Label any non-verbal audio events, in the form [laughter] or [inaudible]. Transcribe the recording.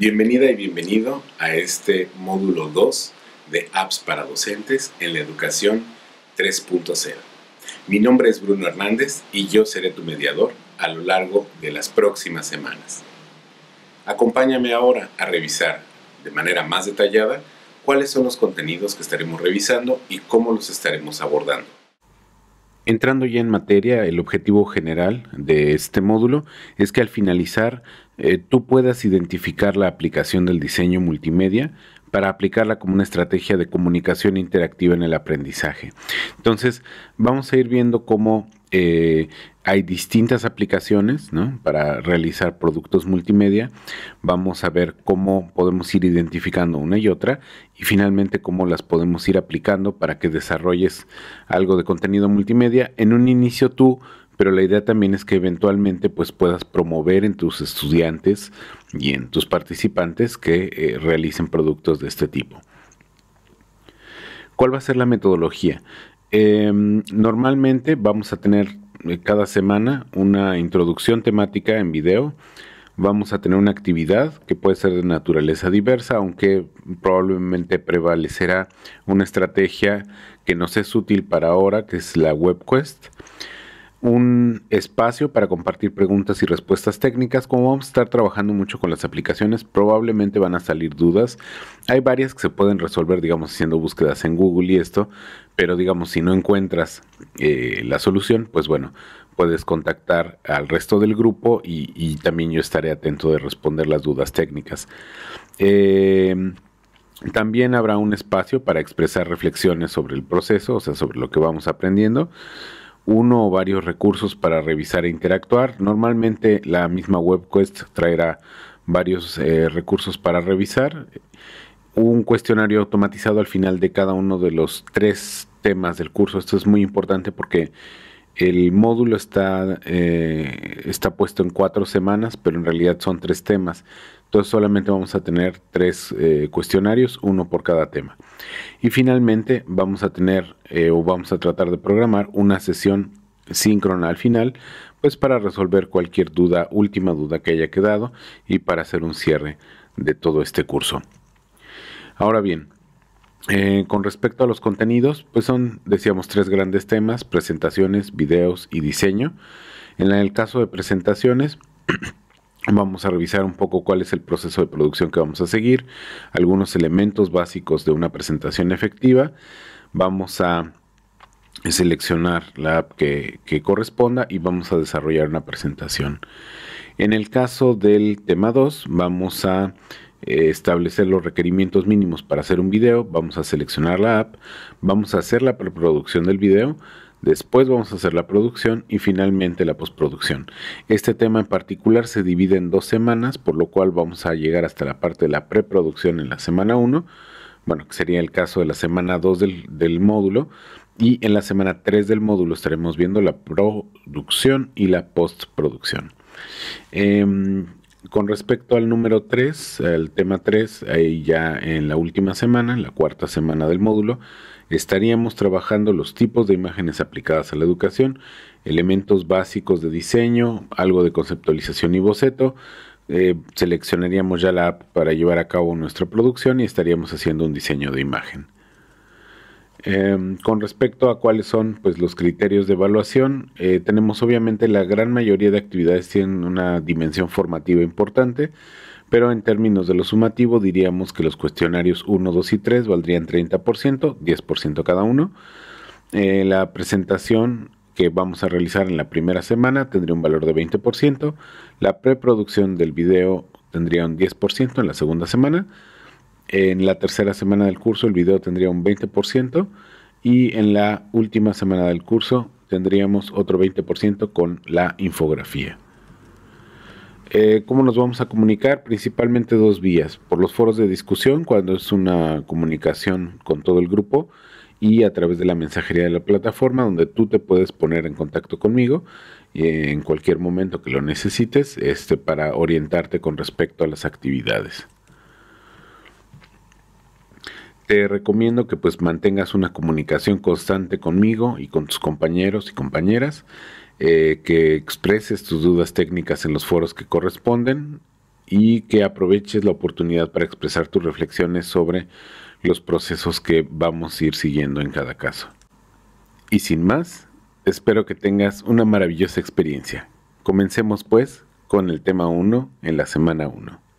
Bienvenida y bienvenido a este módulo 2 de apps para docentes en la educación 3.0. Mi nombre es Bruno Hernández y yo seré tu mediador a lo largo de las próximas semanas. Acompáñame ahora a revisar de manera más detallada cuáles son los contenidos que estaremos revisando y cómo los estaremos abordando. Entrando ya en materia, el objetivo general de este módulo es que al finalizar eh, tú puedas identificar la aplicación del diseño multimedia para aplicarla como una estrategia de comunicación interactiva en el aprendizaje. Entonces, vamos a ir viendo cómo eh, hay distintas aplicaciones para realizar productos multimedia. Vamos a ver cómo podemos ir identificando una y otra y finalmente cómo las podemos ir aplicando para que desarrolles algo de contenido multimedia. En un inicio tú pero la idea también es que eventualmente pues puedas promover en tus estudiantes y en tus participantes que eh, realicen productos de este tipo. ¿Cuál va a ser la metodología? Em, normalmente vamos a tener eh, cada semana una introducción temática en video. Vamos a tener una actividad que puede ser de naturaleza diversa, aunque probablemente prevalecerá una estrategia que nos es útil para ahora, que es la webquest un espacio para compartir preguntas y respuestas técnicas. Como vamos a estar trabajando mucho con las aplicaciones, probablemente van a salir dudas. Hay varias que se pueden resolver, digamos, haciendo búsquedas en Google y esto, pero digamos, si no encuentras eh, la solución, pues bueno, puedes contactar al resto del grupo y, también yo estaré atento de responder las dudas técnicas. Eh, también habrá un espacio para expresar reflexiones sobre el proceso, o sea, sobre lo que vamos aprendiendo uno o varios recursos para revisar e interactuar. Normalmente la misma WebQuest traerá varios eh, recursos para revisar. Un cuestionario automatizado al final de cada uno de los tres temas del curso. Esto es muy importante porque el módulo está, eh, está puesto en cuatro semanas, pero en realidad son tres temas. Entonces solamente vamos a tener tres eh, cuestionarios, uno por cada tema. Y finalmente vamos a tener eh, o vamos a tratar de programar una sesión síncrona al final, pues para resolver cualquier duda, última duda que haya quedado y para hacer un cierre de todo este curso. Ahora bien, eh, con respecto a los contenidos, pues son, decíamos, tres grandes temas, presentaciones, videos y diseño. En el caso de presentaciones, [clears throat] Vamos a revisar un poco cuál es el proceso de producción que vamos a seguir, algunos elementos básicos de una presentación efectiva. Vamos a seleccionar la app que, que corresponda y vamos a desarrollar una presentación. En el caso del tema 2, vamos a eh, establecer los requerimientos mínimos para hacer un video, vamos a seleccionar la app, vamos a hacer la preproducción del video, después vamos a hacer la producción y finalmente la postproducción. Este tema en particular se divide en dos semanas, por lo cual vamos a llegar hasta la parte de la preproducción en la semana 1, bueno, que sería el caso de la semana 2 del, módulo, y en la semana 3 del módulo estaremos viendo la producción y la postproducción. Em, con respecto al número 3, el tema 3, ahí ya en la última semana, en la cuarta semana del módulo, estaríamos trabajando los tipos de imágenes aplicadas a la educación, elementos básicos de diseño, algo de conceptualización y boceto. Eh, seleccionaríamos ya la app para llevar a cabo nuestra producción y estaríamos haciendo un diseño de imagen. Em, con respecto a cuáles son pues, los criterios de evaluación, eh, tenemos obviamente la gran mayoría de actividades tienen una dimensión formativa importante, pero en términos de lo sumativo diríamos que los cuestionarios 1, 2 y 3 valdrían 30%, 10% cada uno. Eh, la presentación que vamos a realizar en la primera semana tendría un valor de 20%, la preproducción del video tendría un 10% en la segunda semana, en la tercera semana del curso el video tendría un 20% y en la última semana del curso tendríamos otro 20% con la infografía. Eh, ¿Cómo nos vamos a comunicar? Principalmente dos vías, por los foros de discusión cuando es una comunicación con todo el grupo y a través de la mensajería de la plataforma donde tú te puedes poner en contacto conmigo en cualquier momento que lo necesites este, para orientarte con respecto a las actividades te recomiendo que pues mantengas una comunicación constante conmigo y con tus compañeros y compañeras, eh, que expreses tus dudas técnicas en los foros que corresponden y que aproveches la oportunidad para expresar tus reflexiones sobre los procesos que vamos a ir siguiendo en cada caso. Y sin más, espero que tengas una maravillosa experiencia. Comencemos pues con el tema 1 en la semana 1.